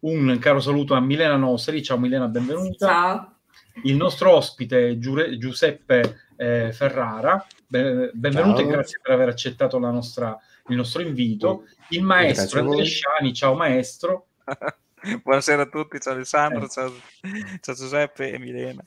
Un caro saluto a Milena Nostri, ciao Milena, benvenuta. Ciao. Il nostro ospite Giure- Giuseppe eh, Ferrara, Be- benvenuto ciao. e grazie per aver accettato nostra, il nostro invito. Il maestro Andrea Sciani, ciao maestro. Buonasera a tutti, ciao Alessandro, eh. ciao, ciao Giuseppe e Milena.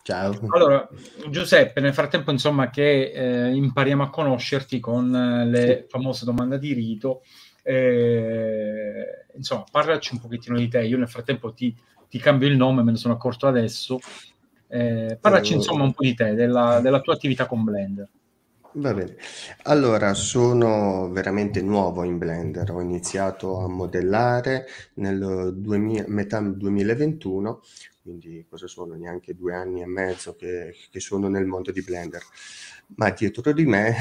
Ciao. Allora, Giuseppe, nel frattempo, insomma, che eh, impariamo a conoscerti con eh, le famose domande di rito, eh, insomma, parlaci un pochettino di te. Io nel frattempo ti, ti cambio il nome, me ne sono accorto adesso. Eh, parlaci eh, insomma un po' di te, della, della tua attività con Blender. Va bene, allora sono veramente nuovo in Blender, ho iniziato a modellare nel 2000, metà 2021, quindi cosa sono, neanche due anni e mezzo che, che sono nel mondo di Blender, ma dietro di me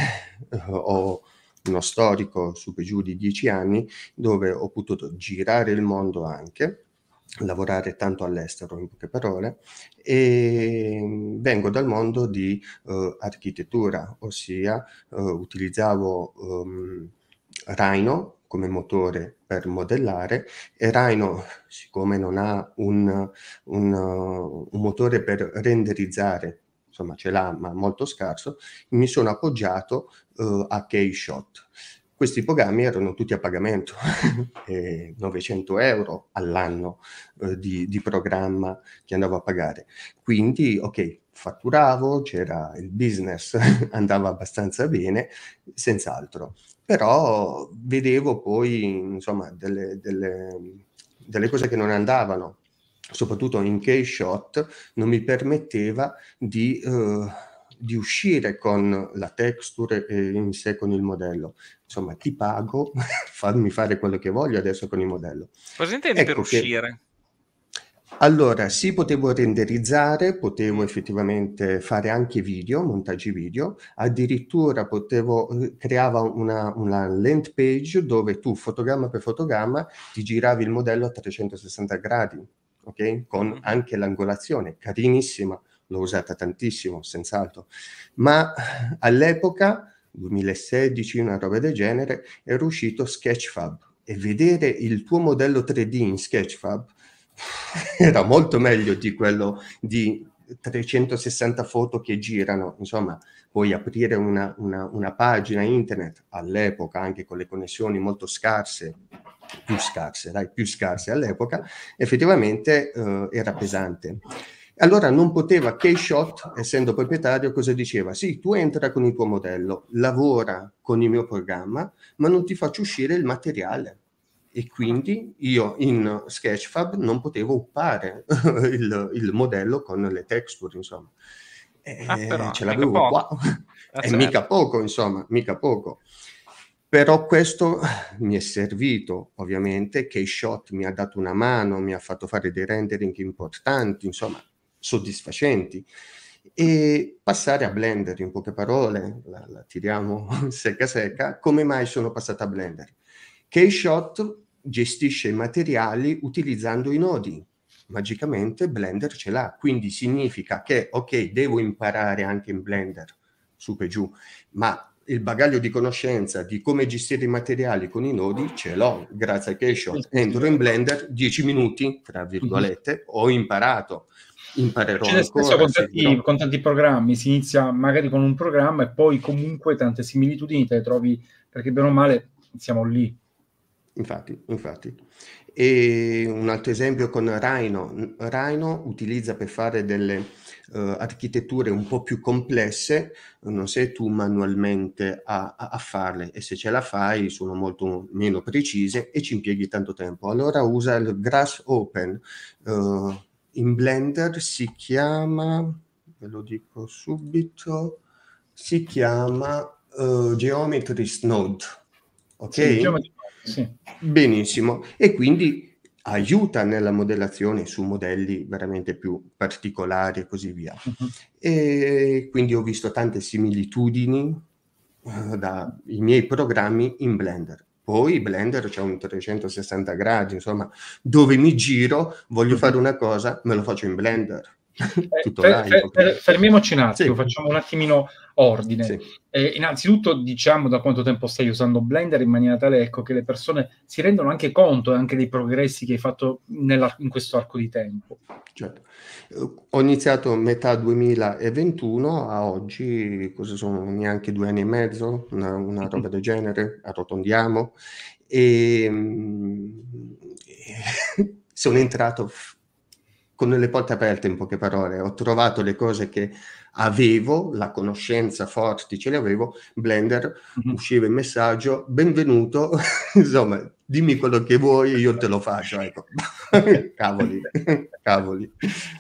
ho uno storico su più di dieci anni dove ho potuto girare il mondo anche, lavorare tanto all'estero in poche parole e vengo dal mondo di uh, architettura, ossia uh, utilizzavo um, Rhino come motore per modellare e Rhino siccome non ha un, un, uh, un motore per renderizzare insomma ce l'ha ma molto scarso, mi sono appoggiato eh, a K-Shot. Questi programmi erano tutti a pagamento, 900 euro all'anno eh, di, di programma che andavo a pagare. Quindi, ok, fatturavo, c'era il business, andava abbastanza bene, senz'altro. Però vedevo poi, insomma, delle, delle, delle, cose che non andavano, soprattutto in case shot, non mi permetteva di, eh, di uscire con la texture e in sé con il modello. Insomma, ti pago, fammi fare quello che voglio adesso con il modello. Cosa intendi ecco per uscire? Che... Allora, sì, potevo renderizzare, potevo effettivamente fare anche video, montaggi video, addirittura potevo, eh, creava una, una land page dove tu fotogramma per fotogramma ti giravi il modello a 360 gradi ok? Con mm-hmm. anche l'angolazione, carinissima, l'ho usata tantissimo, senz'altro, ma all'epoca, 2016, una roba del genere, era uscito Sketchfab e vedere il tuo modello 3D in Sketchfab era molto meglio di quello di 360 foto che girano, insomma, puoi aprire una, una, una pagina internet all'epoca anche con le connessioni molto scarse, più scarse, dai, più scarse all'epoca, effettivamente eh, era pesante. Allora non poteva, K-Shot, essendo proprietario, cosa diceva? Sì, tu entra con il tuo modello, lavora con il mio programma, ma non ti faccio uscire il materiale. E quindi io in Sketchfab non potevo uppare il, il modello con le texture, insomma. E ah, però, eh, ce l'avevo qua. e eh, mica poco, insomma, mica poco però questo mi è servito ovviamente, K-Shot mi ha dato una mano, mi ha fatto fare dei rendering importanti, insomma, soddisfacenti. E passare a Blender, in poche parole, la, la tiriamo secca secca, come mai sono passata a Blender? K-Shot gestisce i materiali utilizzando i nodi, magicamente Blender ce l'ha, quindi significa che, ok, devo imparare anche in Blender, su e giù, ma il bagaglio di conoscenza di come gestire i materiali con i nodi ce l'ho grazie a Keyshot. Entro in Blender 10 minuti, tra virgolette, mhm. ho imparato. Imparerò C'è ancora. Con tanti, con tanti, programmi, si inizia magari con un programma e poi comunque tante similitudini te le trovi, perché bene o male siamo lì. Infatti, infatti. E un altro esempio con Rhino. Rhino utilizza per fare delle eh, architetture un po' più complesse, eh, non sei tu manualmente a, a, a, farle e se ce la fai sono molto meno precise e ci impieghi tanto tempo. Allora usa il Grass Open, eh, in Blender si chiama, ve lo dico subito, si chiama uh, Geometry Snode. Ok? Sì, sì. Benissimo. E quindi aiuta nella modellazione su modelli veramente più particolari e così via. Uh-huh. E quindi ho visto tante similitudini uh, eh, dai miei programmi in Blender. Poi Blender c'è un 360 gradi, insomma, dove mi giro, voglio uh-huh. fare una cosa, me lo faccio in Blender. Eh, tutto eh, fer, fer, fermiamoci un attimo, sì. facciamo un attimino ordine. Sì. Eh, innanzitutto diciamo da quanto tempo stai usando Blender in maniera tale ecco, che le persone si rendano anche conto eh, anche dei progressi che hai fatto in questo arco di tempo. Certo. Ho iniziato a metà 2021 a oggi, cosa sono neanche due anni e mezzo, una, una roba del genere, arrotondiamo. E, e mm, sono entrato con le porte aperte in poche parole, ho trovato le cose che avevo la conoscenza forte, ce l'avevo, Blender mm-hmm. usciva il messaggio, benvenuto, insomma, dimmi quello che vuoi, io te lo faccio, ecco. cavoli, cavoli.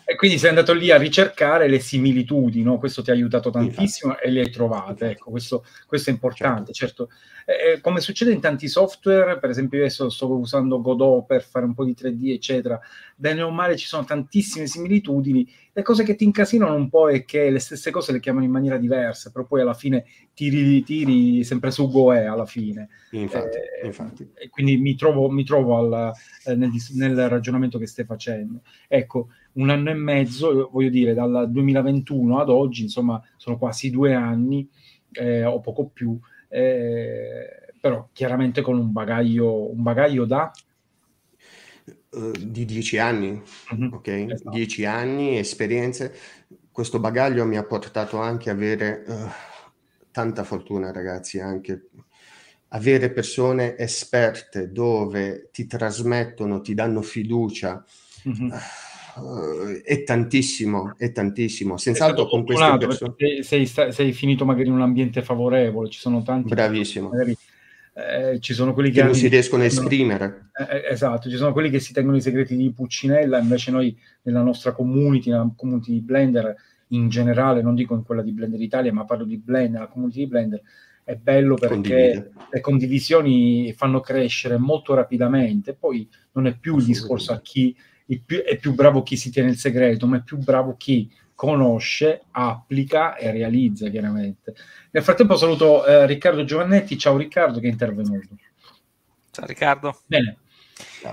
E quindi sei andato lì a ricercare le similitudini, no? questo ti ha aiutato esatto. tantissimo Infatti. e le hai trovate, esatto. ecco, questo, questo, è importante, certo. certo. Eh, come succede in tanti software, per esempio io adesso sto usando Godot per fare un po' di 3D, eccetera, bene o male ci sono tantissime similitudini le cose che ti incasinano un po' è che le stesse cose le chiamano in maniera diversa, però poi alla fine tiri ritiri sempre su Goe alla fine. Infatti, eh, infatti. quindi mi trovo, mi trovo alla, eh, nel, nel, ragionamento che stai facendo. Ecco, un anno e mezzo, eh, voglio dire, dal 2021 ad oggi, insomma, sono quasi due anni eh, o poco più, eh, però chiaramente con un bagaglio, un bagaglio da eh, di dieci anni, mm-hmm. ok? Esatto. Dieci anni, esperienze. Questo bagaglio mi ha portato anche a avere uh, tanta fortuna, ragazzi, anche avere persone esperte dove ti trasmettono, ti danno fiducia. Mm-hmm. Uh, è tantissimo, è tantissimo. Senz'altro con queste persone. Sei, sei, sei, finito magari in un ambiente favorevole, ci sono tanti. Bravissimo. Magari eh, ci sono quelli che, che non si riescono a esprimere. Eh, eh, esatto, ci sono quelli che si tengono i segreti di Puccinella, invece noi nella nostra community, nella community di Blender in generale, non dico in quella di Blender Italia, ma parlo di Blender, la community di Blender, è bello perché Condivide. le condivisioni fanno crescere molto rapidamente, poi non è più il discorso a chi è più, è più bravo chi si tiene il segreto, ma è più bravo chi conosce, applica e realizza chiaramente. Nel frattempo saluto eh, Riccardo Giovannetti, ciao Riccardo che è intervenuto. Ciao Riccardo. Bene,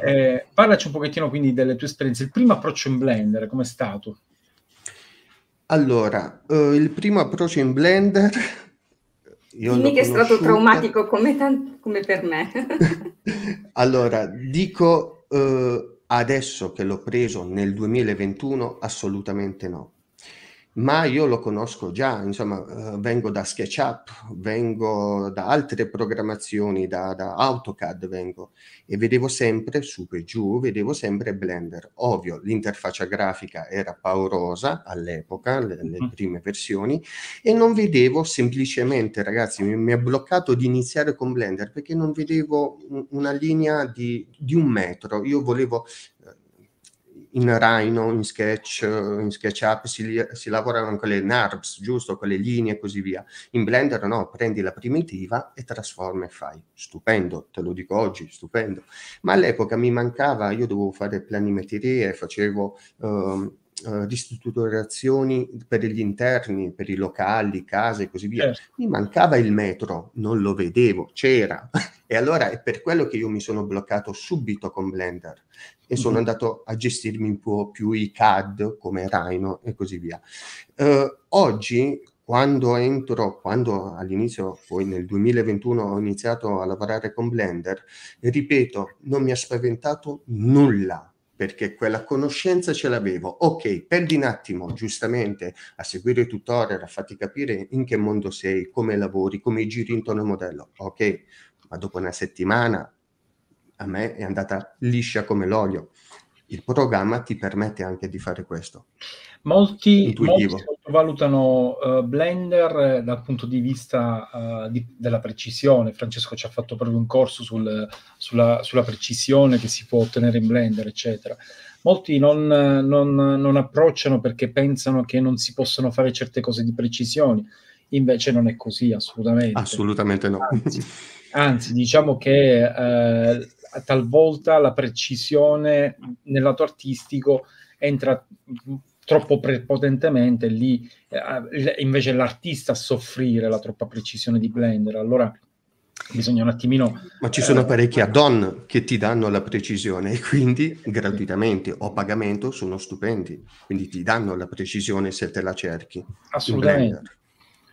Eh, parlaci un pochettino quindi delle tue esperienze. Il primo approccio in Blender, com'è stato? Allora, eh, il primo approccio in Blender... Io Dimmi che è stato traumatico come, tan- come per me. allora, dico eh, adesso che l'ho preso nel 2021, assolutamente no ma io lo conosco già, insomma, eh, vengo da SketchUp, vengo da altre programmazioni, da, da, AutoCAD vengo e vedevo sempre su e giù, vedevo sempre Blender. Ovvio, l'interfaccia grafica era paurosa all'epoca, le, le mhm. prime versioni, e non vedevo semplicemente, ragazzi, mi, ha bloccato di iniziare con Blender perché non vedevo una linea di, di un metro. Io volevo eh, in Rhino, in Sketch, in SketchUp si, si lavorano con le NARBS, giusto? Con le linee e così via. In Blender no, prendi la primitiva e trasforma e fai. Stupendo, te lo dico oggi, stupendo. Ma all'epoca mi mancava, io dovevo fare planimetrie, facevo... Um, ristrutturazioni per gli interni, per i locali, case e così via. Certo. Mi mancava il metro, non lo vedevo, c'era. e allora è per quello che io mi sono bloccato subito con Blender, sono mm-hmm. andato a gestirmi un po' più i CAD come Rhino e così via. Eh, oggi, quando entro, quando all'inizio, poi nel 2021 ho iniziato a lavorare con Blender, ripeto, non mi ha spaventato nulla perché quella conoscenza ce l'avevo. Ok, perdi un attimo giustamente a seguire i tutorial, a farti capire in che mondo sei, come lavori, come giri intorno al modello. Ok, ma dopo una settimana a me è andata liscia come l'olio. Il programma ti permette anche di fare questo. Molti, molti sottovalutano uh, Blender eh, dal punto di vista uh, di, della precisione. Francesco ci ha fatto proprio un corso sul, sulla, sulla, precisione che si può ottenere in Blender, eccetera. Molti non, non, non approcciano perché pensano che non si possono fare certe cose di precisione invece non è così assolutamente. Assolutamente no. Anzi, anzi diciamo che eh, talvolta la precisione nel lato artistico entra troppo prepotentemente lì, eh, invece l'artista a soffrire la troppa precisione di Blender. Allora bisogna un attimino... Ma ci sono eh, parecchi add-on che ti danno la precisione e quindi gratuitamente o a pagamento sono stupendi, quindi ti danno la precisione se te la cerchi. Assolutamente.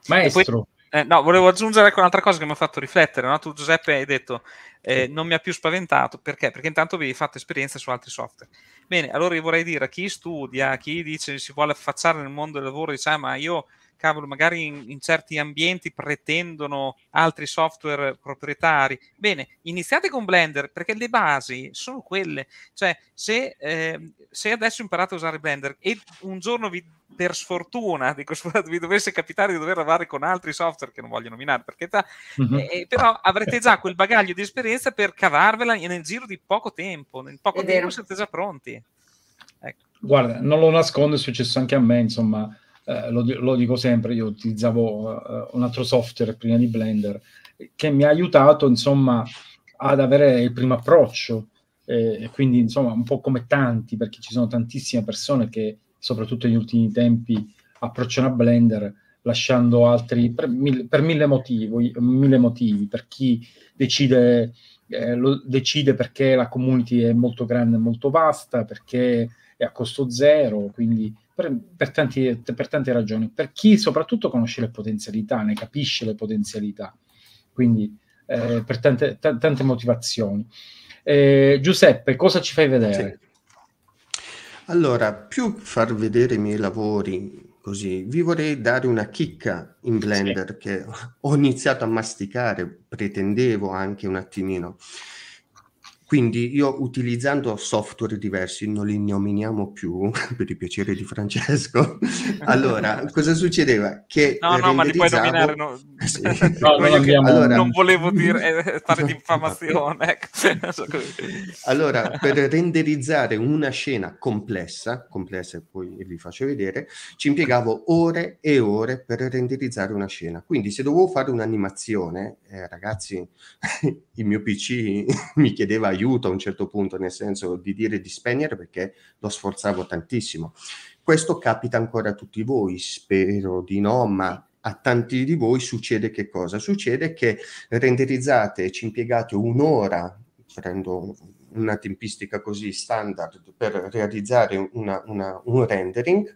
Maestro. Eh, no, volevo aggiungere ecco un'altra cosa che mi ha fatto riflettere. No? Tu, Giuseppe, hai detto eh, non mi ha più spaventato perché? Perché intanto avevi fatto esperienza su altri software. Bene, allora io vorrei dire a chi studia, a chi dice si vuole affacciare nel mondo del lavoro, diciamo, ma io cavolo, magari in, in, certi ambienti pretendono altri software proprietari. Bene, iniziate con Blender perché le basi sono quelle. Cioè, se, eh, se adesso imparate a usare Blender e un giorno vi, per sfortuna, dico, sfortuna, vi dovesse capitare di dover lavorare con altri software che non voglio nominare perché età, mm-hmm. Eh, eh, però avrete già quel bagaglio di esperienza per cavarvela nel giro di poco tempo. Nel poco È tempo vero. siete già pronti. Ecco. Guarda, non lo nascondo, è successo anche a me, insomma eh, lo, lo, dico sempre, io utilizzavo uh, un altro software prima di Blender che mi ha aiutato insomma ad avere il primo approccio eh, quindi insomma un po' come tanti perché ci sono tantissime persone che soprattutto negli ultimi tempi approcciano a Blender lasciando altri per, mille, per mille, motivi, mille motivi per chi decide eh, lo decide perché la community è molto grande molto vasta perché è a costo zero quindi per, per, tanti, per, tante ragioni. Per chi soprattutto conosce le potenzialità, ne capisce le potenzialità, quindi eh, per tante, t- tante motivazioni. Eh, Giuseppe, cosa ci fai vedere? Sì. Allora, più far vedere i miei lavori così, vi vorrei dare una chicca in Blender sì. che ho iniziato a masticare, pretendevo anche un attimino. Quindi io utilizzando software diversi, non li nominiamo più per il piacere di Francesco. Allora, cosa succedeva? Che no, no, ma li puoi nominare. No. Sì. no, non, abbiamo... allora... non, volevo dire, eh, fare diffamazione. Ecco. allora, per renderizzare una scena complessa, complessa e poi vi faccio vedere, ci impiegavo ore e ore per renderizzare una scena. Quindi se dovevo fare un'animazione, eh, ragazzi, il mio PC mi chiedeva aiuto a un certo punto, nel senso di dire di spegnere perché lo sforzavo tantissimo. Questo capita ancora a tutti voi, spero di no, ma a tanti di voi succede che cosa? Succede che renderizzate, e ci impiegate un'ora, prendo una tempistica così standard per realizzare una, una, un rendering,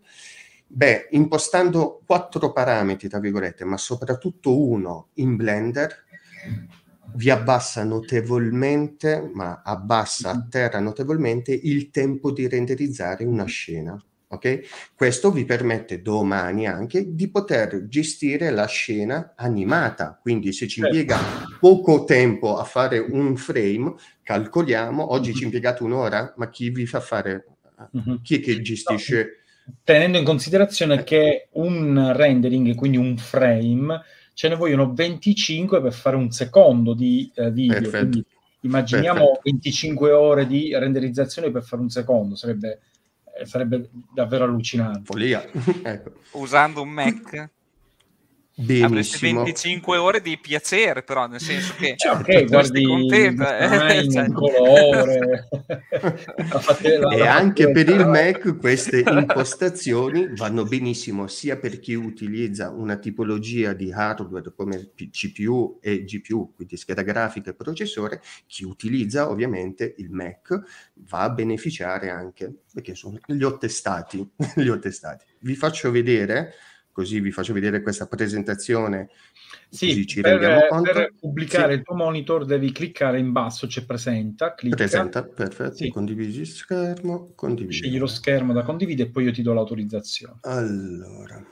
beh, impostando quattro parametri, tra virgolette, ma soprattutto uno in Blender, vi abbassa notevolmente, ma abbassa a terra notevolmente il tempo di renderizzare una scena. Okay? Questo vi permette domani anche di poter gestire la scena animata, quindi se ci certo. impiega poco tempo a fare un frame, calcoliamo, oggi ci mhm. impiegate un'ora, ma chi vi fa fare, mhm. chi è che gestisce? Tenendo in considerazione che un rendering, quindi un frame, ce ne vogliono 25 per fare un secondo di eh, video. Perfetto. Quindi immaginiamo Perfetto. 25 ore di renderizzazione per fare un secondo, sarebbe, eh, sarebbe davvero allucinante. Follia. ecco. Usando un Mac. Benissimo. Avresti 25 ore di piacere, però, nel senso che cioè, okay, guardi, contenta. Eh, cioè... colore. e anche per il Mac queste impostazioni vanno benissimo sia per chi utilizza una tipologia di hardware come CPU e GPU, quindi scheda grafica e processore, chi utilizza ovviamente il Mac va a beneficiare anche, perché sono, gli ho testati, li ho testati. Vi faccio vedere così vi faccio vedere questa presentazione. Sì, ci per, rendiamo eh, conto. per pubblicare sì. il tuo monitor devi cliccare in basso, c'è presenta, clicca. Presenta, perfetto, sì. condividi schermo, condividi. Scegli lo schermo da condividere e poi io ti do l'autorizzazione. Allora.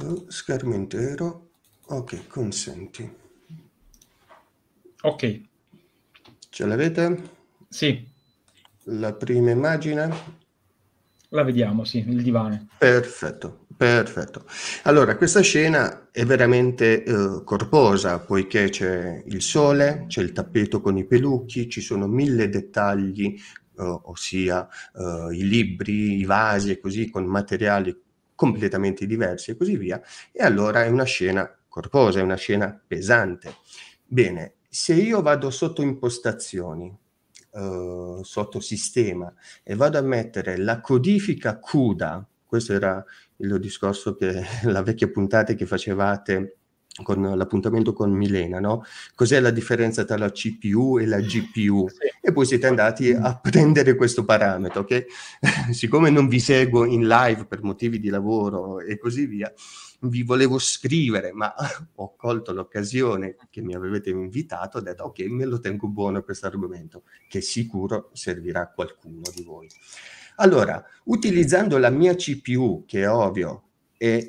Oh, schermo intero, ok, consenti. Ok. Ce l'avete? Sì la prima immagine. La vediamo, sì, il divano. Perfetto, perfetto. Allora, questa scena è veramente eh, corposa, poiché c'è il sole, c'è il tappeto con i pelucchi, ci sono mille dettagli, eh, ossia eh, i libri, i vasi e così, con materiali completamente diversi e così via. E allora è una scena corposa, è una scena pesante. Bene, se io vado sotto impostazioni, eh, sottosistema e vado a mettere la codifica CUDA, questo era il discorso che la vecchia puntata che facevate con l'appuntamento con Milena, no? Cos'è la differenza tra la CPU e la GPU? Sì. E poi siete andati a mm. prendere questo parametro, ok? Siccome non vi seguo in live per motivi di lavoro e così via, vi volevo scrivere, ma ho colto l'occasione che mi avete invitato, ho detto ok, me lo tengo buono questo argomento, che sicuro servirà a qualcuno di voi. Allora, utilizzando la mia CPU, che è ovvio, è,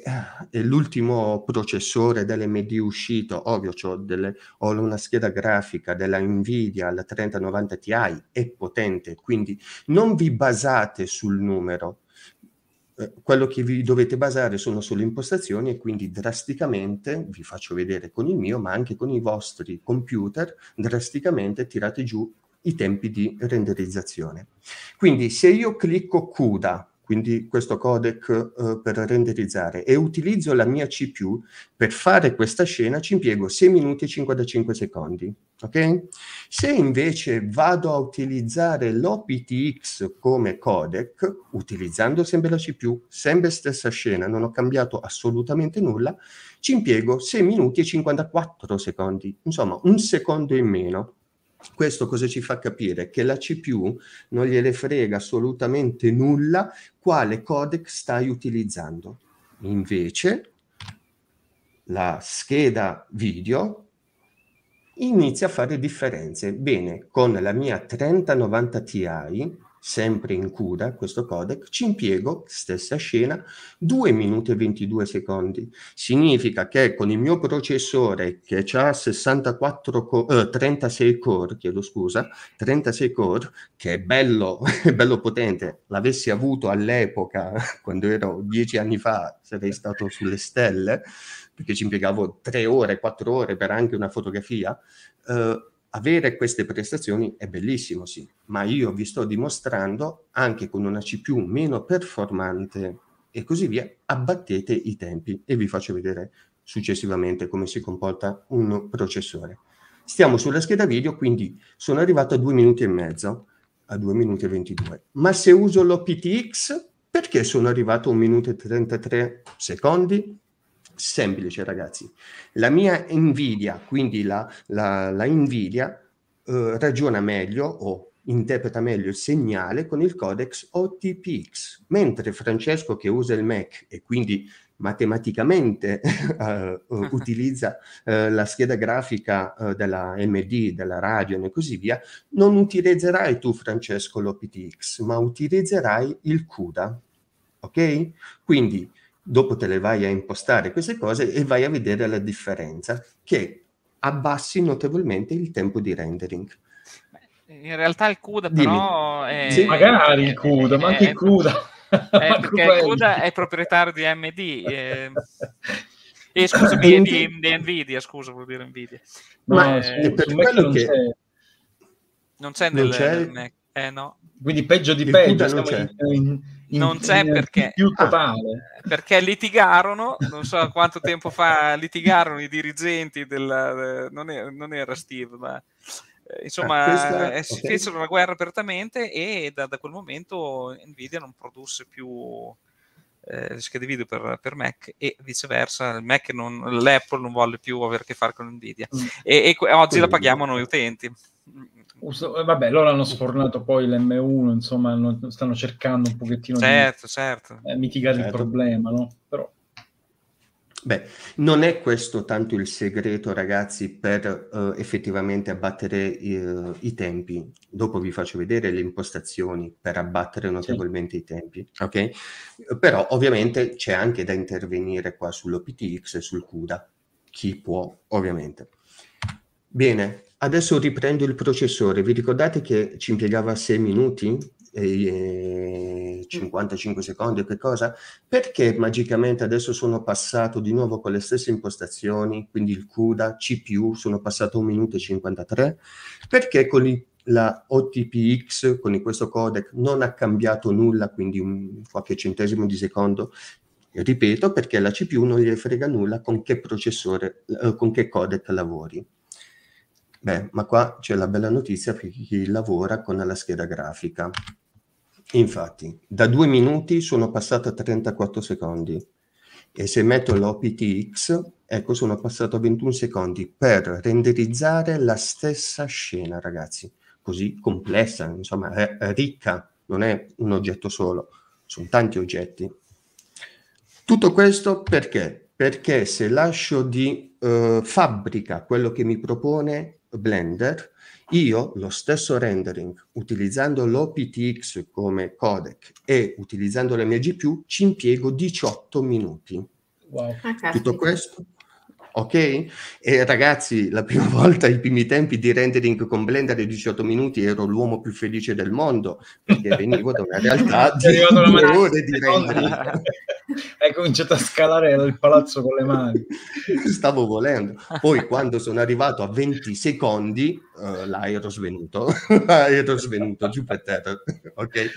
è l'ultimo processore dell'MD uscito, ovvio, delle, ho una scheda grafica della Nvidia, la 3090 Ti, è potente, quindi non vi basate sul numero, eh, quello che vi dovete basare sono sulle impostazioni e quindi drasticamente, vi faccio vedere con il mio, ma anche con i vostri computer, drasticamente tirate giù i tempi di renderizzazione. Quindi se io clicco CUDA, quindi questo codec eh, per renderizzare, e utilizzo la mia CPU per fare questa scena, ci impiego 6 minuti e 55 secondi. Okay? Se invece vado a utilizzare l'OPTX come codec, utilizzando sempre la CPU, sempre stessa scena, non ho cambiato assolutamente nulla, ci impiego 6 minuti e 54 secondi, insomma un secondo in meno. Questo cosa ci fa capire? Che la CPU non gliene frega assolutamente nulla quale codec stai utilizzando. Invece la scheda video inizia a fare differenze. Bene, con la mia 3090 Ti sempre in cura questo codec, ci impiego, stessa scena, 2 minuti e 22 secondi. Significa che con il mio processore che ha 64 co- eh, 36 core, chiedo scusa, 36 core, che è bello, è bello potente, l'avessi avuto all'epoca, quando ero 10 anni fa, sarei stato sulle stelle, perché ci impiegavo 3 ore, 4 ore per anche una fotografia, eh, avere queste prestazioni è bellissimo, sì, ma io vi sto dimostrando anche con una CPU meno performante e così via, abbattete i tempi e vi faccio vedere successivamente come si comporta un processore. Stiamo sulla scheda video, quindi sono arrivato a 2 minuti e mezzo, a 2 minuti e 22. Ma se uso l'OPTX, perché sono arrivato a 1 minuto e 33 secondi? semplice ragazzi. La mia invidia, quindi la, la, la invidia, eh, ragiona meglio o interpreta meglio il segnale con il codex OTPX, mentre Francesco che usa il Mac e quindi matematicamente eh, utilizza eh, la scheda grafica eh, della MD, della Radeon e così via, non utilizzerai tu Francesco l'OPTX, ma utilizzerai il CUDA. Ok? Quindi dopo te le vai a impostare queste cose e vai a vedere la differenza che abbassi notevolmente il tempo di rendering. In realtà il CUDA Dimmi. però è... Sì, magari il CUDA, è, ma anche il eh, CUDA. È, eh, perché il CUDA è proprietario di AMD. E, eh, e scusami, di, di Nvidia, scusa, vuol dire Nvidia. Ma, ma è, per quello non che... C'è. Non c'è nel, c'è... nel Mac. Eh no. Quindi peggio di il peggio. Non c'è. In, in, non c'è perché, più ah. totale. perché litigarono, non so quanto tempo fa litigarono i dirigenti del... Non era, non era Steve, ma... Eh, insomma, ah, questa, eh, si okay. fecero la guerra apertamente e da, da, quel momento Nvidia non produsse più eh, schede video per, per, Mac e viceversa, non, l'Apple non volle più avere a che fare con Nvidia mm. e, e oggi Quindi. la paghiamo noi utenti. Uso, eh, vabbè, loro hanno sfornato poi l'M1, insomma, hanno, stanno cercando un pochettino certo, di certo. Eh, mitigare certo. il problema, no? Però... Beh, non è questo tanto il segreto, ragazzi, per uh, effettivamente abbattere uh, i tempi. Dopo vi faccio vedere le impostazioni per abbattere notevolmente sì. i tempi, ok? Però ovviamente c'è anche da intervenire qua sull'OPTX e sul CUDA, chi può, ovviamente. Bene, Adesso riprendo il processore. Vi ricordate che ci impiegava 6 minuti e 55 secondi o che cosa? Perché magicamente adesso sono passato di nuovo con le stesse impostazioni, quindi il CUDA, CPU, sono passato 1 minuto e 53? Perché con il la OTPX con questo codec non ha cambiato nulla, quindi un, qualche centesimo di secondo. Ripeto, perché la CPU non gli frega nulla con che processore, eh, con che codec lavori. Beh, ma qua c'è la bella notizia per chi lavora con la scheda grafica. Infatti, da due minuti sono passato a 34 secondi e se metto l'OPTX, ecco, sono passato a 21 secondi per renderizzare la stessa scena, ragazzi, così complessa, insomma, ricca, non è un oggetto solo, sono tanti oggetti. Tutto questo perché? Perché se lascio di eh, fabbrica quello che mi propone, Blender, io lo stesso rendering utilizzando l'OPTX come codec e utilizzando la mia GPU ci impiego 18 minuti. Wow. Ah, Tutto questo ok? E ragazzi, la prima volta, i primi tempi di rendering con Blender di 18 minuti, ero l'uomo più felice del mondo, perché venivo da una realtà di due ore di rendering. hai cominciato a scalare il palazzo con le mani. Stavo volendo. Poi quando sono arrivato a 20 secondi, uh, l'aereo svenuto, l'aereo svenuto giù per terra, ok?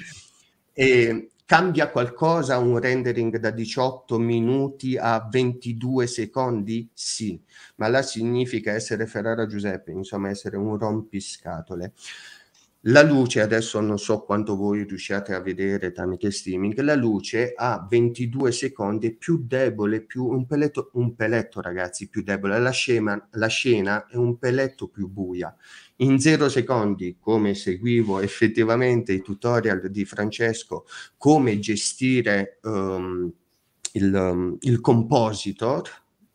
E cambia qualcosa un rendering da 18 minuti a 22 secondi? Sì, ma là significa essere Ferrara Giuseppe, insomma essere un rompiscatole. La luce, adesso non so quanto voi riusciate a vedere tramite streaming, la luce ha 22 secondi più debole, più un peletto, un peletto ragazzi, più debole. La, scema, la scena è un peletto più buia. In zero secondi, come seguivo effettivamente i tutorial di Francesco, come gestire um, il, um, il compositor,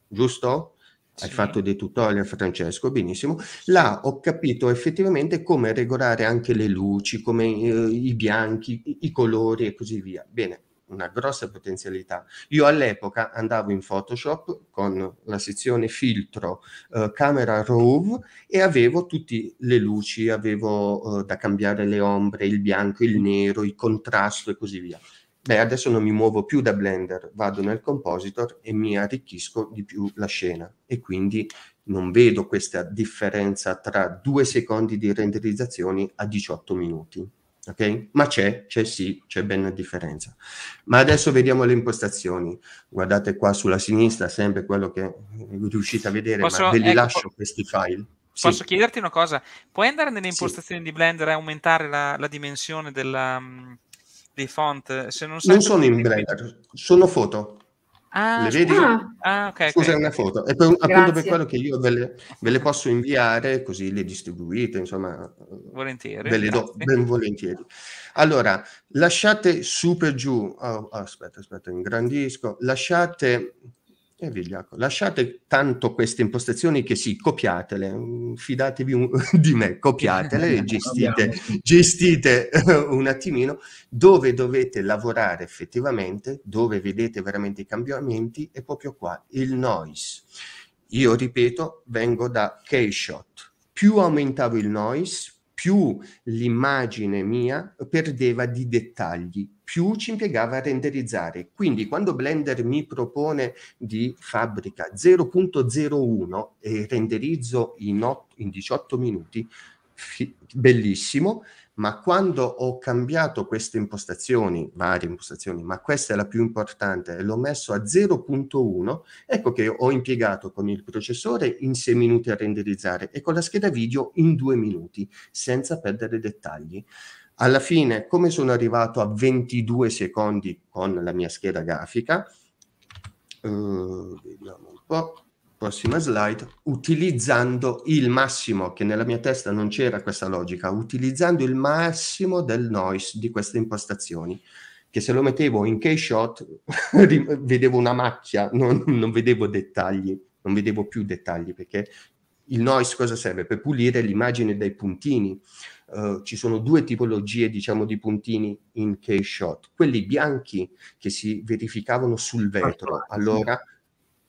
giusto? Sì. Hai fatto dei tutorial Francesco, benissimo. Là ho capito effettivamente come regolare anche le luci, come eh, i bianchi, i, i colori e così via. Bene, una grossa potenzialità. Io all'epoca andavo in Photoshop con la sezione filtro eh, camera RAW e avevo tutte le luci, avevo eh, da cambiare le ombre, il bianco, il nero, il contrasto e così via beh, adesso non mi muovo più da Blender, vado nel compositor e mi arricchisco di più la scena e quindi non vedo questa differenza tra due secondi di renderizzazione a 18 minuti. Okay? Ma c'è, c'è sì, c'è ben una differenza. Ma adesso vediamo le impostazioni. Guardate qua sulla sinistra, sempre quello che riuscite a vedere, Posso, ma ve li ecco, lascio questi file. Sì. Posso chiederti una cosa? Puoi andare nelle impostazioni sì. di Blender e aumentare la, la dimensione della, mm, dei font, eh, se non, non sono in Blender, sono foto. Ah, le vedi? Ah, ah okay, Scusa, okay. è una foto. E per, appunto per quello che io ve le, ve le, posso inviare, così le distribuite, insomma. Volentieri. Ve le do ben volentieri. Allora, lasciate super giù, oh, oh, aspetta, aspetta, ingrandisco, lasciate e via, lasciate tanto queste impostazioni che sì, copiatele, mm, fidatevi un, di me, copiatele e gestite, gestite eh, un attimino dove dovete lavorare effettivamente, dove vedete veramente i cambiamenti è proprio qua, il noise. Io ripeto, vengo da K-Shot, più aumentavo il noise, più l'immagine mia perdeva di dettagli, più ci impiegava a renderizzare. Quindi quando Blender mi propone di fabbrica 0.01 e renderizzo in, ot- in 18 minuti, fi- bellissimo, ma quando ho cambiato queste impostazioni, varie impostazioni, ma questa è la più importante, l'ho messo a 0.1, ecco che ho impiegato con il processore in 6 minuti a renderizzare e con la scheda video in 2 minuti, senza perdere dettagli. Alla fine, come sono arrivato a 22 secondi con la mia scheda grafica, uh, vediamo un po', prossima slide, utilizzando il massimo, che nella mia testa non c'era questa logica, utilizzando il massimo del noise di queste impostazioni che se lo mettevo in case shot vedevo una macchia, non, non, vedevo dettagli, non vedevo più dettagli perché il noise cosa serve? Per pulire l'immagine dai puntini. Uh, ci sono due tipologie diciamo di puntini in case shot quelli bianchi che si verificavano sul vetro allora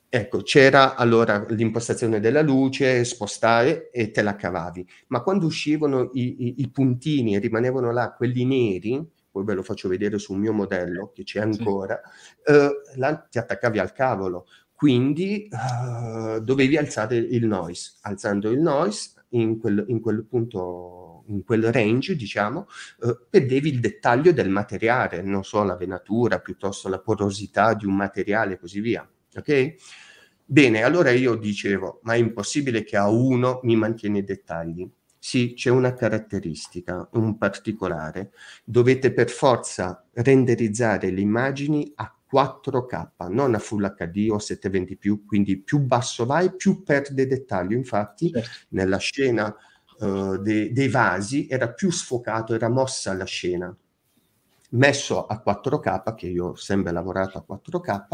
ecco c'era allora l'impostazione della luce spostare e te la cavavi ma quando uscivano i, i, i puntini e rimanevano là quelli neri poi ve lo faccio vedere sul mio modello che c'è ancora sì. uh, eh, là ti attaccavi al cavolo quindi uh, dovevi alzare il noise alzando il noise in quel, in quel punto in quel range, diciamo, eh, vedevi il dettaglio del materiale, non so, la venatura, piuttosto la porosità di un materiale e così via. Ok? Bene, allora io dicevo, ma è impossibile che a uno mi mantiene i dettagli. Sì, c'è una caratteristica, un particolare. Dovete per forza renderizzare le immagini a 4K, non a Full HD o 720 quindi più basso vai, più perde dettaglio. Infatti, certo. nella scena eh, de, dei vasi era più sfocato, era mossa la scena. Messo a 4K, che io ho sempre lavorato a 4K,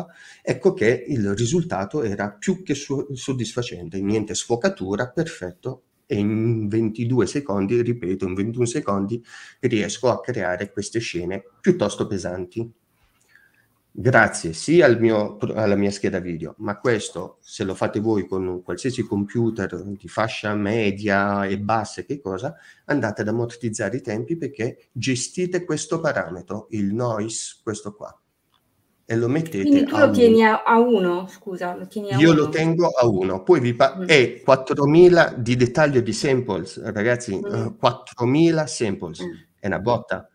ecco che il risultato era più che su- soddisfacente, niente sfocatura, perfetto, e in 22 secondi, ripeto, in 21 secondi riesco a creare queste scene piuttosto pesanti grazie sì al mio, alla mia scheda video, ma questo se lo fate voi con un qualsiasi computer di fascia media e bassa, che cosa, andate ad ammortizzare i tempi perché gestite questo parametro, il noise, questo qua. E lo mettete Quindi tu lo uno. tieni a, a scusa. Lo tieni a Io uno. lo tengo a uno, poi vi pa- mm. e 4000 di dettaglio di samples, ragazzi, mm. 4000 eh, samples, mm. è una botta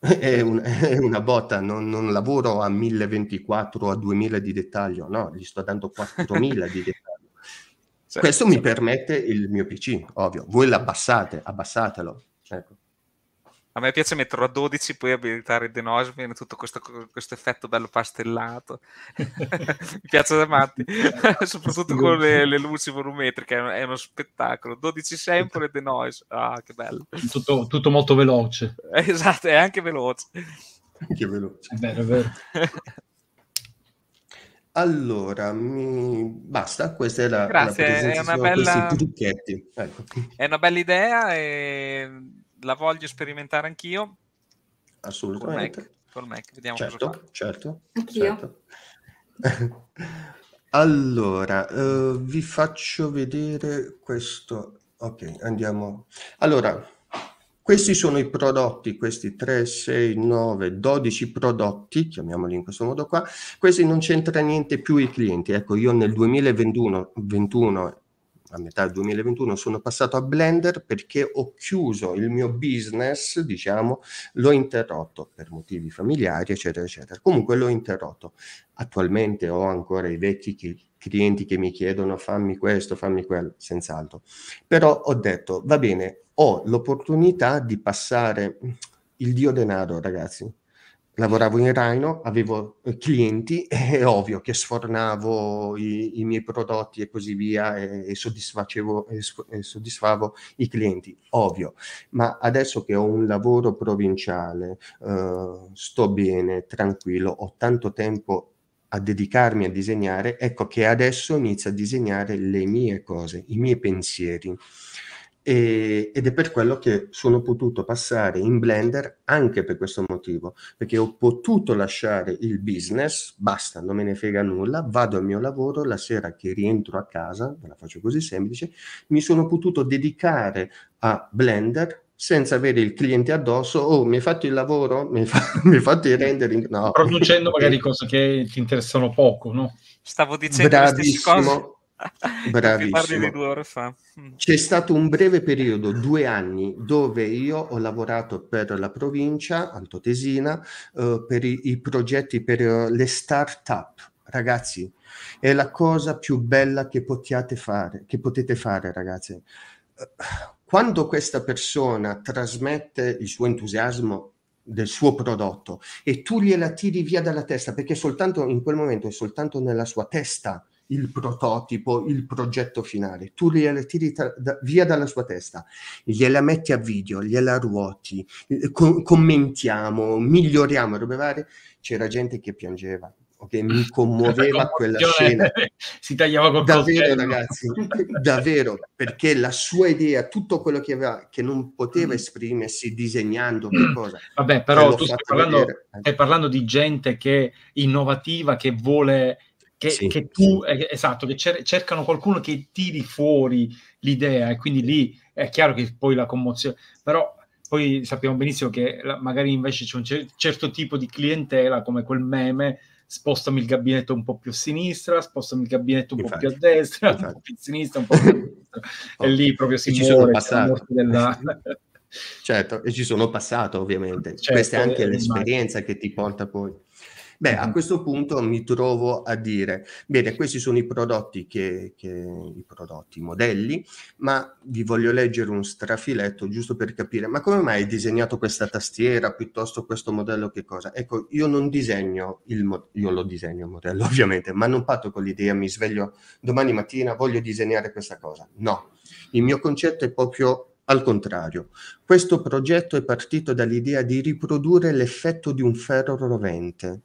È, un, è, una botta, non, non, lavoro a 1024 o a 2000 di dettaglio, no, gli sto dando 4000 di dettaglio. Certo, Questo certo. mi permette il mio PC, ovvio. Voi l'abbassate, abbassatelo. Ecco. A me piace metterlo a 12, poi abilitare The Denoise, tutto questo, questo, effetto bello pastellato. Mi piace da matti, soprattutto con le, le, luci volumetriche, è, uno spettacolo. 12 sempre Denoise, ah che bello. Tutto, tutto molto veloce. Eh, esatto, è anche veloce. Anche veloce. È vero, è vero. Allora, mi... basta, questa è la, Grazie, la è una bella... Ecco. È una bella idea e la voglio sperimentare anch'io. Assolutamente. Col Mac, col Mac. vediamo certo, certo, Anch'io. Certo. allora, eh, vi faccio vedere questo. Ok, andiamo. Allora, questi sono i prodotti, questi 3, 6, 9, 12 prodotti, chiamiamoli in questo modo qua, questi non c'entra niente più i clienti. Ecco, io nel 2021 21, a metà 2021 sono passato a Blender perché ho chiuso il mio business, diciamo, l'ho interrotto per motivi familiari, eccetera, eccetera. Comunque l'ho interrotto. Attualmente ho ancora i vecchi chi- clienti che mi chiedono fammi questo, fammi quello, senz'altro. Però ho detto, va bene, ho l'opportunità di passare il dio denaro, ragazzi lavoravo in Rhino, avevo eh, clienti, e è ovvio che sfornavo i, i miei prodotti e così via e, e, e, soddisfavo i clienti, ovvio, ma adesso che ho un lavoro provinciale, eh, sto bene, tranquillo, ho tanto tempo a dedicarmi a disegnare, ecco che adesso inizio a disegnare le mie cose, i miei pensieri e, ed è per quello che sono potuto passare in Blender anche per questo motivo, perché ho potuto lasciare il business, basta, non me ne frega nulla, vado al mio lavoro, la sera che rientro a casa, ve la faccio così semplice, mi sono potuto dedicare a Blender senza avere il cliente addosso, oh mi hai fatto il lavoro, mi hai, fa- fatto il rendering, no. Producendo magari cose che ti interessano poco, no? Stavo dicendo Bravissimo. Bravissimo. Due ore fa. Mm. C'è stato un breve periodo, due anni, dove io ho lavorato per la provincia Antotesina eh, per i, i, progetti per eh, le start-up. Ragazzi, è la cosa più bella che potete fare, che potete fare, ragazzi. Quando questa persona trasmette il suo entusiasmo del suo prodotto e tu gliela tiri via dalla testa perché soltanto in quel momento è soltanto nella sua testa il prototipo, il progetto finale, tu gliela tiri tra- da- via dalla sua testa, gliela metti a video, gliela ruoti, eh, co- commentiamo, miglioriamo, robe C'era gente che piangeva, che mi commuoveva quella scena. si tagliava con Davvero, ragazzi, davvero, perché la sua idea, tutto quello che aveva, che non poteva mm. esprimersi disegnando mm. qualcosa. Vabbè, però tu stai parlando, stai parlando, di gente che è innovativa, che vuole che, sì, che tu, sì. Eh, esatto, che cer- cercano qualcuno che tiri fuori l'idea e quindi lì è chiaro che poi la commozione, però poi sappiamo benissimo che magari invece c'è un certo tipo di clientela come quel meme spostami il gabinetto un po' più a sinistra, spostami il gabinetto un infatti, po' più a destra, infatti. un po' più a sinistra, un po' più a destra. Oh. E lì proprio si e muore, ci sono della... certo, e ci sono passato ovviamente. Certo, Questa è anche eh, l'esperienza immagino. che ti porta poi. Beh, a questo punto mi trovo a dire, bene, questi sono i prodotti, che, che, i prodotti, i modelli, ma vi voglio leggere un strafiletto giusto per capire, ma come mai hai disegnato questa tastiera piuttosto questo modello che cosa? Ecco, io non disegno il modello, io lo disegno il modello ovviamente, ma non parto con l'idea, mi sveglio domani mattina, voglio disegnare questa cosa. No, il mio concetto è proprio al contrario, questo progetto è partito dall'idea di riprodurre l'effetto di un ferro rovente,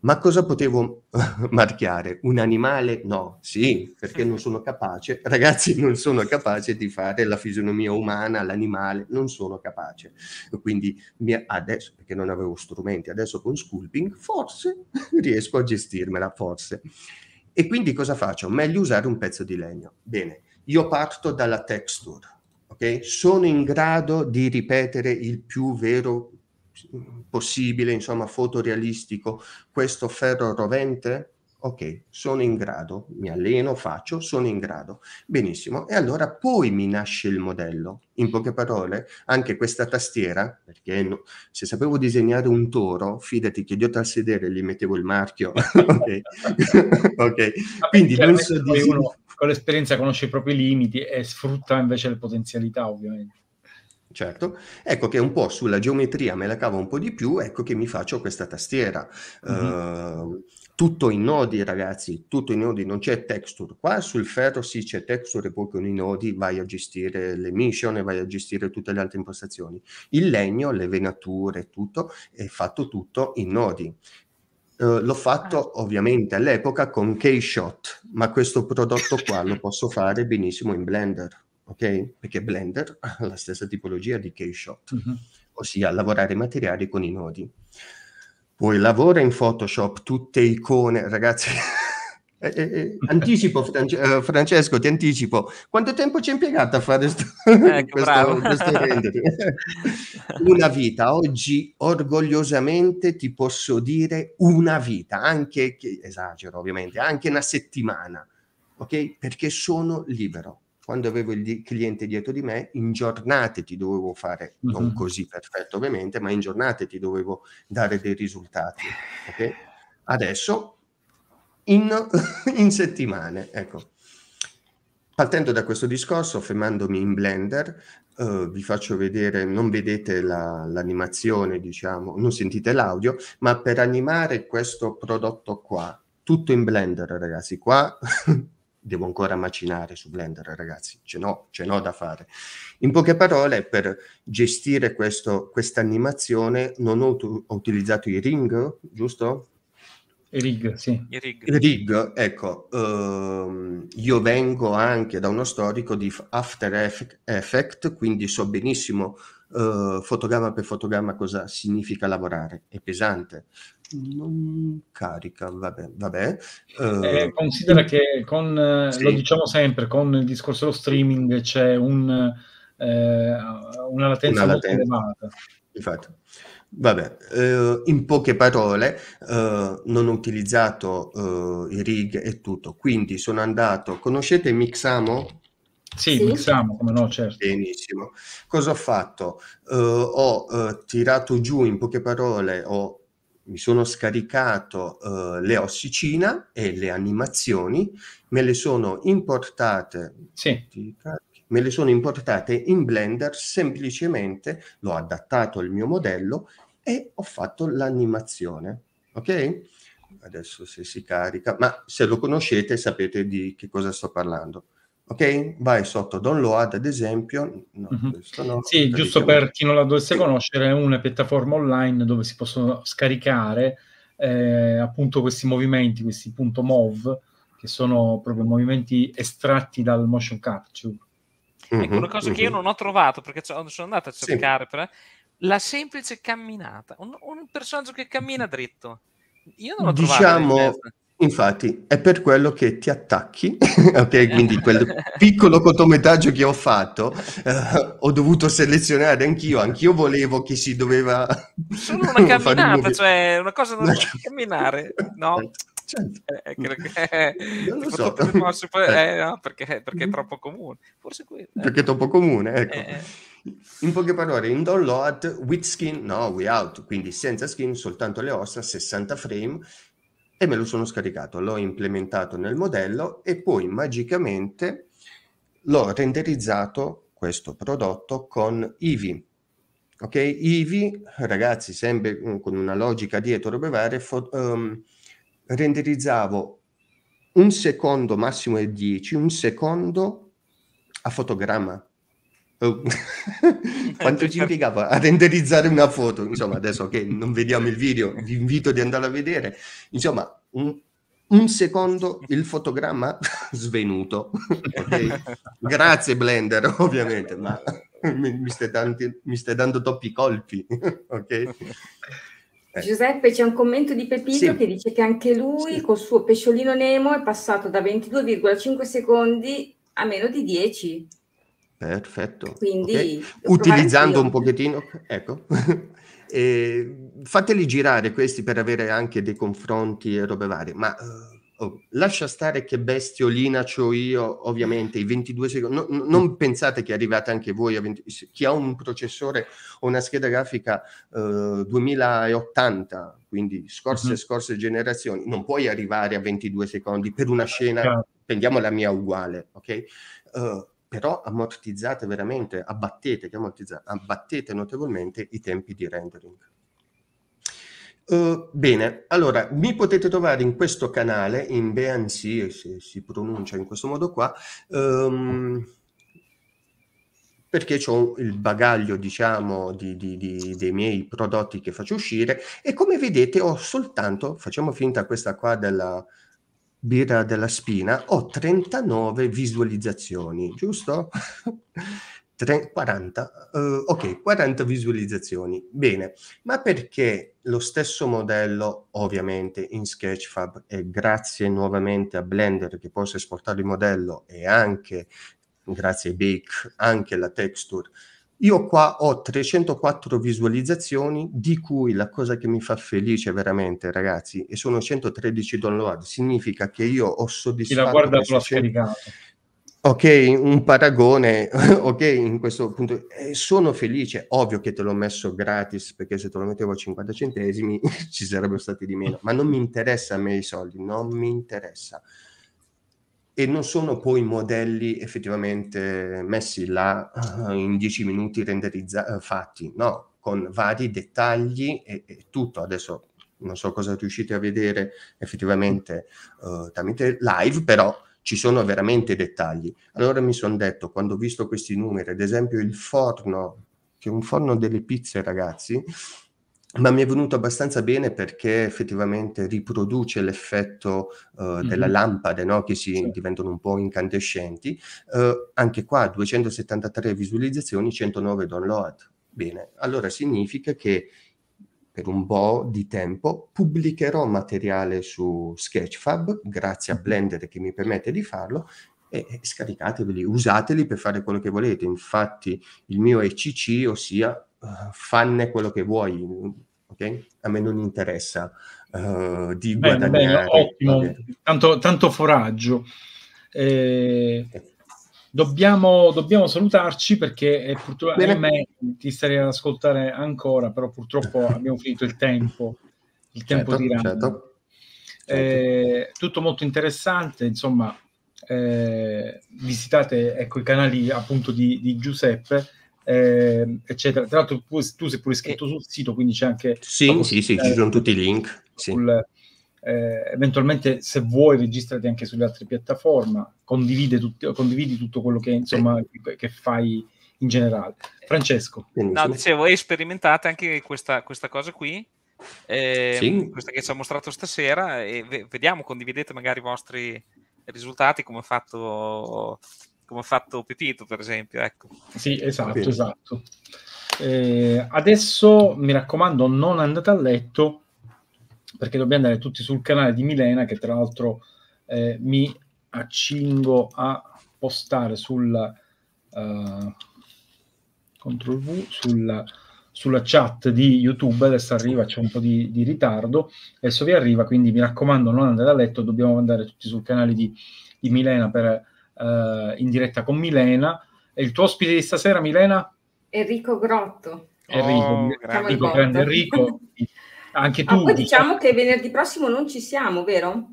ma cosa potevo marchiare? Un animale? No, sì, perché non sono capace, ragazzi, non sono capace di fare la fisionomia umana, l'animale, non sono capace. Quindi adesso, perché non avevo strumenti, adesso con Sculping forse riesco a gestirmela, forse. E quindi cosa faccio? Meglio usare un pezzo di legno. Bene, io parto dalla texture. Okay? Sono in grado di ripetere il più vero possibile, insomma, fotorealistico, questo ferro rovente? Ok, sono in grado, mi alleno, faccio, sono in grado. Benissimo, e allora poi mi nasce il modello. In poche parole, anche questa tastiera, perché no, se sapevo disegnare un toro, fidati che idiota al sedere gli mettevo il marchio. ok, okay. quindi non so dire... Con l'esperienza conosce i propri limiti e sfrutta invece le potenzialità, ovviamente. Certo, ecco che un po' sulla geometria me la cavo un po' di più, ecco che mi faccio questa tastiera. Mm-hmm. Uh, tutto in nodi, ragazzi, tutto in nodi, non c'è texture. Qua sul ferro sì c'è texture e poi con i nodi vai a gestire le mission e vai a gestire tutte le altre impostazioni. Il legno, le venature, tutto, è fatto tutto in nodi. Uh, l'ho fatto ah. ovviamente all'epoca con Keyshot, ma questo prodotto qua lo posso fare benissimo in Blender ok? Perché Blender ha la stessa tipologia di Keyshot, mm-hmm. ossia lavorare i materiali con i nodi. Poi lavora in Photoshop tutte icone, ragazzi. Eh, eh, eh anticipo Fran- eh, Francesco, ti anticipo quanto tempo ci hai impiegato a fare sto, eh, questo, questo una vita oggi orgogliosamente ti posso dire una vita anche che esagero ovviamente anche una settimana ok perché sono libero quando avevo il cliente dietro di me, in giornate ti dovevo fare, mm-hmm. non mhm. così perfetto ovviamente, ma in giornate ti dovevo dare dei risultati. Okay? Adesso in, in settimane, ecco. Partendo da questo discorso, fermandomi in Blender, Uh, vi faccio vedere, non vedete la, l'animazione, diciamo, non sentite l'audio, ma per animare questo prodotto qua, tutto in Blender, ragazzi, qua devo ancora macinare su Blender, ragazzi, ce n'ho, ce n'ho da fare. In poche parole, per gestire questa animazione non ho, ho, utilizzato i ring, giusto? I rig, sì. I rig. I rig ecco, ehm, io vengo anche da uno storico di After Effects, quindi so benissimo eh, fotogramma per fotogramma cosa significa lavorare, è pesante, non carica, vabbè. vabbè. Eh, eh considera che con, eh, sì. lo diciamo sempre, con il discorso dello streaming c'è un, eh, una latenza una molto elevata. Infatti. Vabbè, eh, in poche parole, eh, non ho utilizzato eh, i rig e tutto, quindi sono andato. Conoscete Mixamo? Sì, sì. mixiamo, come no, certo. Benissimo. Cosa ho fatto? Uh, ho uh, tirato giù in poche parole, ho, mi sono scaricato uh, le ossicina e le animazioni, me le sono importate. Sì. Me le sono importate in Blender, semplicemente l'ho adattato al mio modello e ho fatto l'animazione. Ok? Adesso se si carica, ma se lo conoscete sapete di che cosa sto parlando. Ok? Vai sotto download, ad esempio. No, mm-hmm. no, sì, giusto per chi non la dovesse sì. conoscere, è una piattaforma online dove si possono scaricare eh, appunto questi movimenti, questi punto MOV, che sono proprio movimenti estratti dal motion capture. Mm-hmm, ecco, mhm, una cosa mm-hmm. che io mhm. non ho trovato, perché sono andato a cercare, sì. però, la semplice camminata. Un, un personaggio che cammina dritto. Io non l'ho diciamo, trovato. Diciamo Infatti, è per quello che ti attacchi, ok? Quindi quel piccolo cortometraggio che ho fatto, eh, ho dovuto selezionare anch'io, anch'io volevo che si doveva... Solo una camminata, cioè una cosa da una... camminare, no? Certo. Eh, che... non lo so. Eh. eh, no, perché, perché, è mm-hmm. troppo comune. Forse quello. Eh. Perché è troppo comune, ecco. Eh, in poche parole, in download, with skin, no, without, quindi senza skin, soltanto le ossa, 60 frame e me lo sono scaricato, l'ho implementato nel modello e poi magicamente l'ho renderizzato questo prodotto con IVI. Ok, IVI, ragazzi, sempre mm, con una logica dietro robe fo- um, renderizzavo un secondo, massimo è 10, un secondo a fotogramma. Oh. Quanto ci impiegava a renderizzare una foto? Insomma, adesso che non vediamo il video, vi invito ad andare a vedere. Insomma, un, un secondo il fotogramma svenuto. Okay. Grazie Blender, ovviamente, ma mi, mi, stai, dando, mi stai dando troppi colpi. Okay. Eh. Giuseppe, c'è un commento di Pepito sì. che dice che anche lui sì. col suo pesciolino Nemo è passato da 22,5 secondi a meno di 10. Perfetto. Quindi okay. utilizzando un pochettino, ecco. eh, fateli girare questi per avere anche dei confronti e robe varie, ma eh, oh, lascia stare che bestiolina c'ho io, ovviamente, i 22 secondi, no, no, non pensate che arrivate anche voi, a 20, chi ha un processore o una scheda grafica eh, 2080, quindi scorse mm-hmm. scorse generazioni, non puoi arrivare a 22 secondi per una scena, certo. prendiamo la mia uguale, ok? Uh, però ammortizzate veramente, abbattete, abbattete notevolmente i tempi di rendering. Uh, bene, allora mi potete trovare in questo canale, in Beansi, eh, se si pronuncia in questo modo qua, um, perché ho il bagaglio, diciamo, di, di, di, dei miei prodotti che faccio uscire e come vedete ho soltanto, facciamo finta questa qua della, Birra della Spina, ho 39 visualizzazioni, giusto? 40, uh, eh, ok, 40 visualizzazioni. Bene, ma perché lo stesso modello, ovviamente, in Sketchfab e grazie nuovamente a Blender che posso esportare il modello e anche grazie a Bake anche la texture io qua ho 304 visualizzazioni, di cui la cosa che mi fa felice veramente, ragazzi, e sono 113 download, significa che io ho soddisfatto... Chi la guarda l'ha scaricato. Ok, un paragone, ok, in questo punto eh, sono felice, ovvio che te l'ho messo gratis perché se te lo mettevo a 50 centesimi ci sarebbero stati di meno, ma non mi interessa a me i soldi, non mi interessa e non sono poi modelli effettivamente messi là eh, in dieci minuti renderizzati, eh, fatti, no, con vari dettagli e, e, tutto. Adesso non so cosa riuscite a vedere effettivamente uh, tramite live, però ci sono veramente dettagli. Allora mi sono detto, quando ho visto questi numeri, ad esempio il forno, che è un forno delle pizze ragazzi, ma mi è venuto abbastanza bene perché effettivamente riproduce l'effetto uh, della mm-hmm. lampada no? che si sì. diventano un po' incandescenti. Uh, anche qua 273 visualizzazioni, 109 download. Bene, allora significa che per un po' di tempo pubblicherò materiale su Sketchfab, grazie a Blender che mi permette di farlo, e scaricateveli, usateli per fare quello che volete. Infatti il mio ECC, ossia eh, fanne quello che vuoi, ok? A me non interessa uh, di bene, guadagnare. Bene, ottimo, tanto, tanto, foraggio. Eh, dobbiamo, dobbiamo, salutarci perché è purtroppo ti starei ad ascoltare ancora, però purtroppo abbiamo finito il tempo, il tempo certo, di rando. Certo. Eh, certo. tutto molto interessante, insomma, eh, visitate ecco, i canali appunto di, di Giuseppe eh, eccetera. Tra l'altro tu, tu sei pure iscritto eh. sul sito, quindi c'è anche... Sì, sì, sì, ci sono tutti i link. Sul, sì. eh, eventualmente se vuoi registrati anche sulle altre piattaforme, condividi tutto quello che, insomma, eh. che fai in generale. Francesco. No, dicevo, e sperimentate anche questa, questa cosa qui, ehm, sì. questa che ci ha mostrato stasera, e vediamo, condividete magari i vostri risultati, come ha fatto come ha fatto Pepito, per esempio. Ecco. Sì, esatto, Pepito. esatto. Eh, adesso mi raccomando, non andate a letto perché dobbiamo andare tutti sul canale di Milena, che tra l'altro eh, mi accingo a postare sul uh, eh, control V sul, sulla chat di YouTube. Adesso arriva, c'è un po' di, di, ritardo. Adesso vi arriva, quindi mi raccomando, non andate a letto, dobbiamo andare tutti sul canale di, di Milena per eh, in diretta con Milena. E il tuo ospite di stasera, Milena? Enrico Grotto. Enrico, oh, grande. Enrico, grande Enrico. Anche ah, tu. Ah, poi diciamo, diciamo che venerdì prossimo non ci siamo, vero?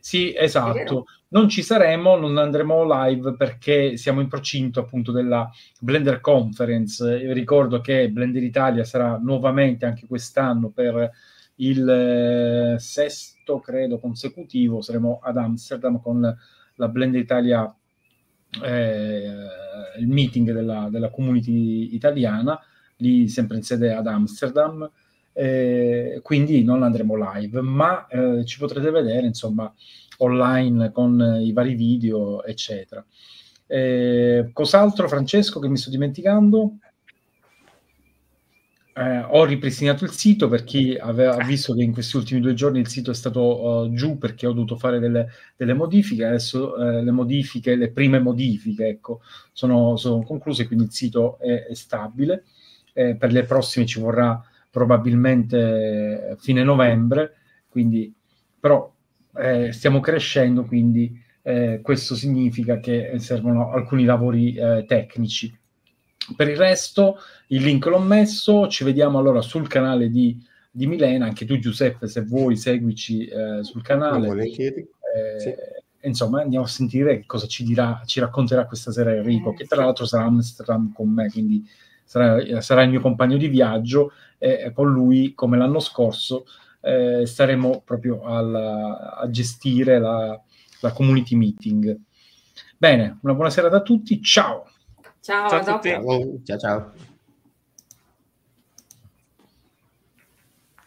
Sì, esatto. Non ci saremo, non andremo live perché siamo in procinto appunto della Blender Conference. Io ricordo che Blender Italia sarà nuovamente anche quest'anno per il eh, sesto, credo, consecutivo. Saremo ad Amsterdam con la Blender Italia eh, il meeting della, della, community italiana, lì sempre in sede ad Amsterdam, eh, quindi non andremo live, ma eh, ci potrete vedere insomma online con i vari video, eccetera. cos'altro, Francesco, che mi sto dimenticando? eh, ho ripristinato il sito per chi aveva eh. visto che in questi ultimi due giorni il sito è stato uh, giù perché ho dovuto fare delle, delle modifiche. Adesso eh, le modifiche, le prime modifiche, ecco, sono, sono concluse, quindi il sito è, è stabile. Eh, per le prossime ci vorrà probabilmente eh, fine novembre, quindi, però stiamo crescendo, quindi questo significa che servono alcuni lavori tecnici per il resto il link l'ho messo, ci vediamo allora sul canale di, di Milena, anche tu Giuseppe se vuoi seguici eh, sul canale. Volentieri. Eh, sì. Insomma andiamo a sentire cosa ci dirà, ci racconterà questa sera Enrico, che tra eh, l'altro sarà Amsterdam con me, quindi sarà, sarà, il mio compagno di viaggio e con lui come l'anno scorso eh, staremo proprio alla, a gestire la, la community meeting. Bene, una buona serata a tutti, ciao! chào ciao a chào Ciao, ciao.